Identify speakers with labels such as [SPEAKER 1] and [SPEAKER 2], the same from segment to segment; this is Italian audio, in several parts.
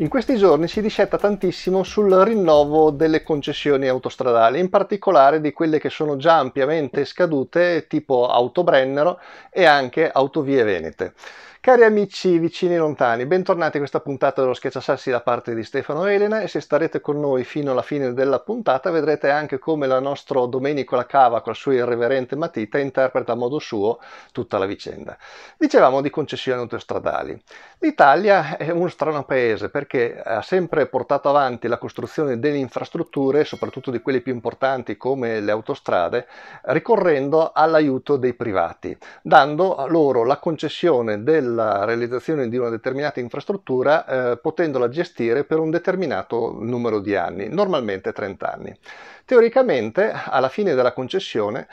[SPEAKER 1] In questi giorni si discetta tantissimo sul rinnovo delle concessioni autostradali, in particolare di quelle che sono già ampiamente scadute, tipo Autobrennero e anche Autovie Venete. Cari amici vicini e lontani, bentornati a questa puntata dello Schiacciasassi da parte di Stefano Elena e se starete con noi fino alla fine della puntata vedrete anche come il nostro Domenico La Cava col suo irreverente matita interpreta a modo suo tutta la vicenda. Dicevamo di concessioni autostradali. L'Italia è uno strano paese perché ha sempre portato avanti la costruzione delle infrastrutture, soprattutto di quelle più importanti come le autostrade, ricorrendo all'aiuto dei privati, dando loro la concessione del della realizzazione di una determinata infrastruttura eh, potendola gestire per un determinato numero di anni, normalmente 30 anni. Teoricamente alla fine della concessione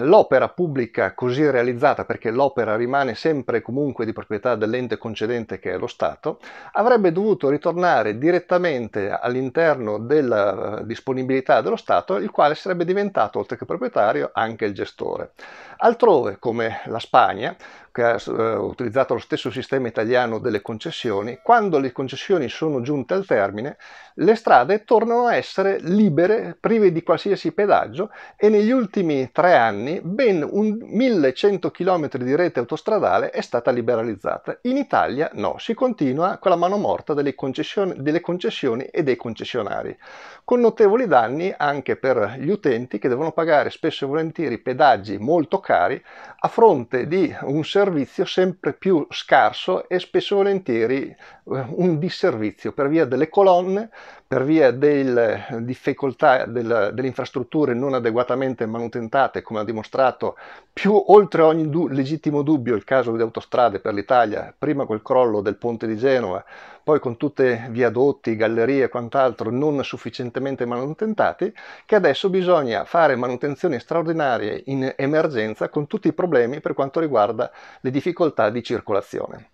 [SPEAKER 1] L'opera pubblica così realizzata, perché l'opera rimane sempre comunque di proprietà dell'ente concedente che è lo Stato, avrebbe dovuto ritornare direttamente all'interno della eh, disponibilità dello Stato, il quale sarebbe diventato, oltre che proprietario, anche il gestore. Altrove, come la Spagna, che ha eh, utilizzato lo stesso sistema italiano delle concessioni, quando le concessioni sono giunte al termine, le strade tornano a essere libere, prive di qualsiasi pedaggio e negli ultimi tre anni anni ben 1100 km di rete autostradale è stata liberalizzata. In Italia no, si continua con la mano morta delle concessioni, delle concessioni e dei concessionari, con notevoli danni anche per gli utenti che devono pagare spesso e volentieri pedaggi molto cari a fronte di un servizio sempre più scarso e spesso e volentieri eh, un disservizio per via delle colonne, per via delle eh, difficoltà delle infrastrutture non adeguatamente manutentate come come ha dimostrato più oltre ogni du- legittimo dubbio il caso di autostrade per l'Italia, prima col crollo del ponte di Genova, poi con tutte viadotti, gallerie e quant'altro non sufficientemente manutentati, che adesso bisogna fare manutenzioni straordinarie in emergenza con tutti i problemi per quanto riguarda le difficoltà di circolazione.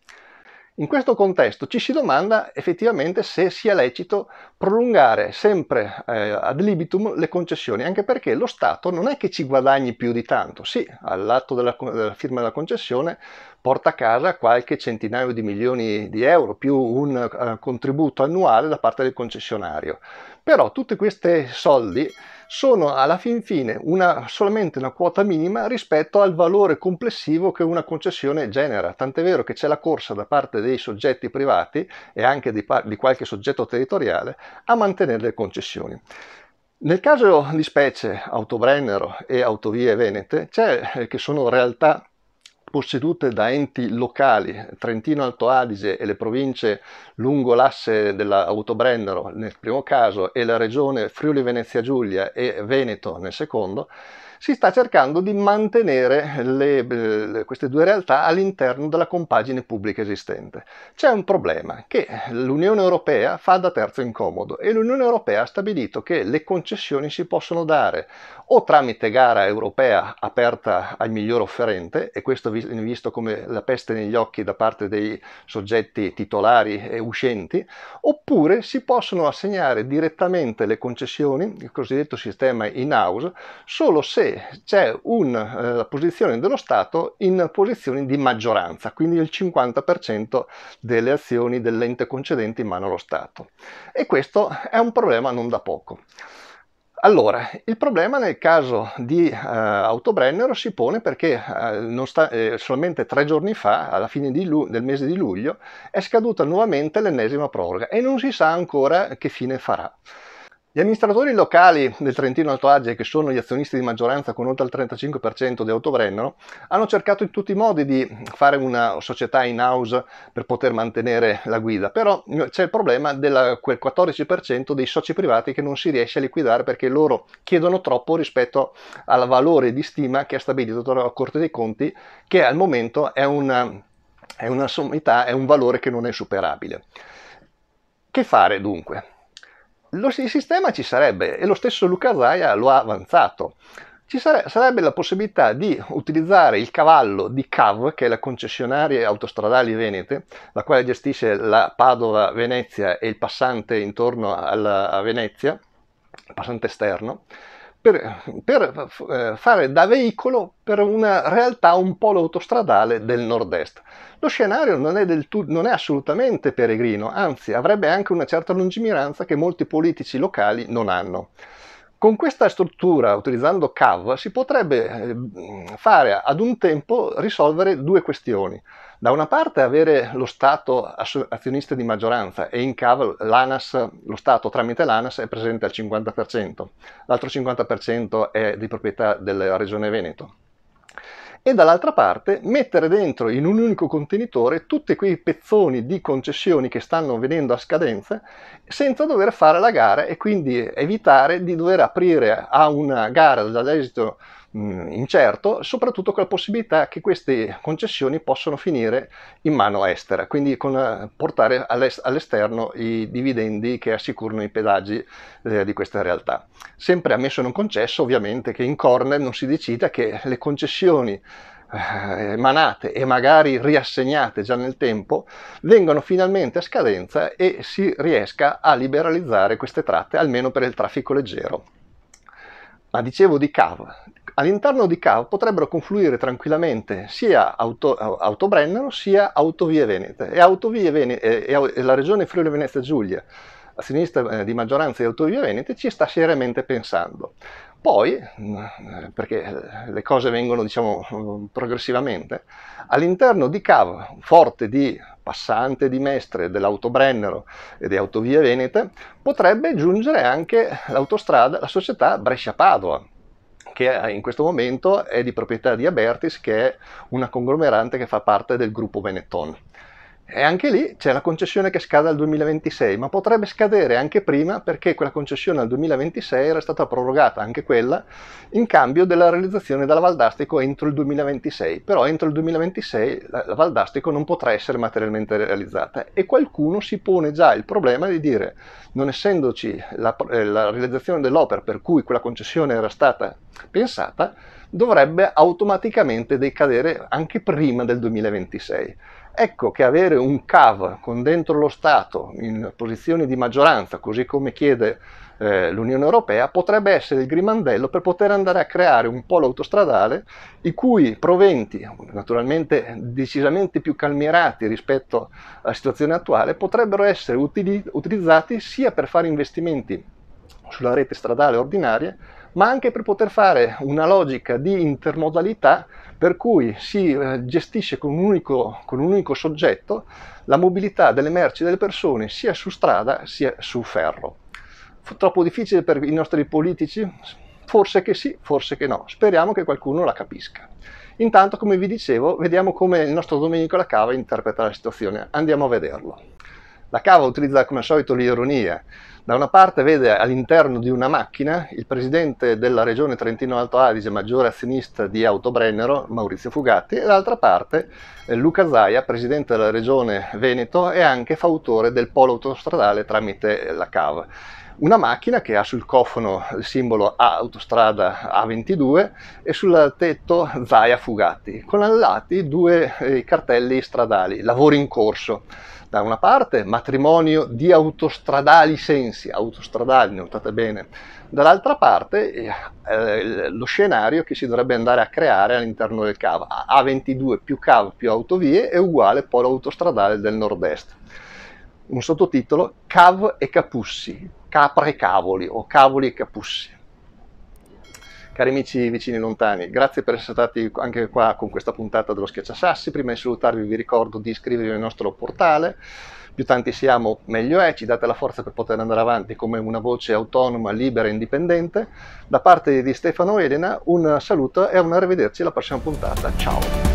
[SPEAKER 1] In questo contesto ci si domanda effettivamente se sia lecito prolungare sempre eh, ad libitum le concessioni, anche perché lo Stato non è che ci guadagni più di tanto. Sì, all'atto della, della firma della concessione porta a casa qualche centinaio di milioni di euro più un eh, contributo annuale da parte del concessionario. Però tutti questi soldi sono alla fin fine una, solamente una quota minima rispetto al valore complessivo che una concessione genera. Tant'è vero che c'è la corsa da parte dei soggetti privati e anche di, di qualche soggetto territoriale a mantenere le concessioni. Nel caso di specie Autobrennero e Autovie Venete, c'è eh, che sono realtà possedute da enti locali, Trentino Alto Adige e le province lungo l'asse dell'Autobrennero nel primo caso e la regione Friuli Venezia Giulia e Veneto nel secondo, si sta cercando di mantenere le, le, queste due realtà all'interno della compagine pubblica esistente. C'è un problema che l'Unione Europea fa da terzo incomodo e l'Unione Europea ha stabilito che le concessioni si possono dare o tramite gara europea aperta al miglior offerente, e questo viene visto come la peste negli occhi da parte dei soggetti titolari e uscenti, oppure si possono assegnare direttamente le concessioni, il cosiddetto sistema in-house, solo se c'è una eh, posizione dello Stato in posizioni di maggioranza, quindi il 50% delle azioni dell'ente concedente in mano allo Stato. E questo è un problema non da poco. Allora, il problema nel caso di eh, Autobrennero si pone perché eh, sta, eh, solamente tre giorni fa, alla fine del mese di luglio, è scaduta nuovamente l'ennesima proroga e non si sa ancora che fine farà. Gli amministratori locali del Trentino Alto Adige, che sono gli azionisti di maggioranza con oltre il 35% di Autobrennano, hanno cercato in tutti i modi di fare una società in house per poter mantenere la guida, però c'è il problema del quel 14% dei soci privati che non si riesce a liquidare perché loro chiedono troppo rispetto al valore di stima che ha stabilito la Corte dei Conti, che al momento è una, è una sommità, è un valore che non è superabile. Che fare dunque? lo, il sistema ci sarebbe e lo stesso Luca Zaia lo ha avanzato. Ci sare, sarebbe la possibilità di utilizzare il cavallo di CAV, che è la concessionaria autostradali venete, la quale gestisce la Padova-Venezia e il passante intorno alla, a Venezia, il passante esterno, per, per, eh, eh, fare da veicolo per una realtà un polo autostradale del nord-est. Lo scenario non è, tu, non è assolutamente peregrino, anzi avrebbe anche una certa lungimiranza che molti politici locali non hanno. Con questa struttura, utilizzando CAV, si potrebbe eh, fare ad un tempo risolvere due questioni. Da una parte avere lo Stato azionista di maggioranza e in cavo l'ANAS, lo Stato tramite l'ANAS è presente al 50%, l'altro 50% è di proprietà della Regione Veneto e dall'altra parte mettere dentro in un unico contenitore tutti quei pezzoni di concessioni che stanno venendo a scadenza senza dover fare la gara e quindi evitare di dover aprire a una gara dall'esito mh, mm, incerto, soprattutto con la possibilità che queste concessioni possano finire in mano estera, quindi con, eh, portare all'esterno i dividendi che assicurano i pedaggi eh, di questa realtà. Sempre ammesso e non concesso ovviamente che in Cornell non si decida che le concessioni eh, emanate e magari riassegnate già nel tempo vengano finalmente a scadenza e si riesca a liberalizzare queste tratte almeno per il traffico leggero. Ma dicevo di CAV, All'interno di CAV potrebbero confluire tranquillamente sia auto, Autobrennero sia Autovie Venete e, Autovie Venete, e, e la regione Friuli Venezia Giulia a sinistra eh, di maggioranza di Autovie Venete ci sta seriamente pensando. Poi, mm, eh, perché eh, le cose vengono diciamo mm, progressivamente, all'interno di CAV, forte di passante di Mestre, dell'Auto Brennero e di Autovie Venete, potrebbe giungere anche l'autostrada, la società Brescia-Padova, che in questo momento è di proprietà di Abertis, che è una conglomerante che fa parte del gruppo Benetton. E anche lì c'è la concessione che scade al 2026, ma potrebbe scadere anche prima perché quella concessione al 2026 era stata prorogata anche quella in cambio della realizzazione della Valdastico entro il 2026. Però entro il 2026 la Valdastico non potrà essere materialmente realizzata e qualcuno si pone già il problema di dire non essendoci la, eh, la realizzazione dell'opera per cui quella concessione era stata pensata, dovrebbe automaticamente decadere anche prima del 2026. Ecco che avere un CAV con dentro lo Stato in posizione di maggioranza, così come chiede eh, l'Unione Europea, potrebbe essere il grimandello per poter andare a creare un polo autostradale i cui proventi, naturalmente decisamente più calmierati rispetto alla situazione attuale, potrebbero essere utili- utilizzati sia per fare investimenti sulla rete stradale ordinaria, ma anche per poter fare una logica di intermodalità per cui si eh, gestisce con un, unico, con un unico soggetto la mobilità delle merci e delle persone sia su strada sia su ferro. Fu troppo difficile per i nostri politici? Forse che sì, forse che no. Speriamo che qualcuno la capisca. Intanto, come vi dicevo, vediamo come il nostro Domenico Lacava interpreta la situazione. Andiamo a vederlo. La cava utilizza come al solito l'ironia. Da una parte vede all'interno di una macchina il presidente della regione Trentino-Alto Adige, maggiore azionista di Autobrennero, Maurizio Fugatti, e dall'altra parte eh, Luca Zaia, presidente della regione Veneto e anche fautore del polo autostradale tramite eh, la cava una macchina che ha sul cofano il simbolo A autostrada A22 e sul tetto Zaia Fugatti, con al allati due eh, cartelli stradali, lavori in corso. Da una parte matrimonio di autostradali sensi, autostradali, notate bene, dall'altra parte eh, lo scenario che si dovrebbe andare a creare all'interno del CAV, A22 più CAV più autovie è uguale polo autostradale del nord-est un sottotitolo Cav e Capussi, capre e cavoli o cavoli e capussi. Cari amici vicini e lontani, grazie per essere stati anche qua con questa puntata dello Schiacciasassi. Prima di salutarvi vi ricordo di iscrivervi al nostro portale. Più tanti siamo, meglio è, ci date la forza per poter andare avanti come una voce autonoma, libera e indipendente. Da parte di Stefano Elena un saluto e un arrivederci alla prossima puntata. Ciao!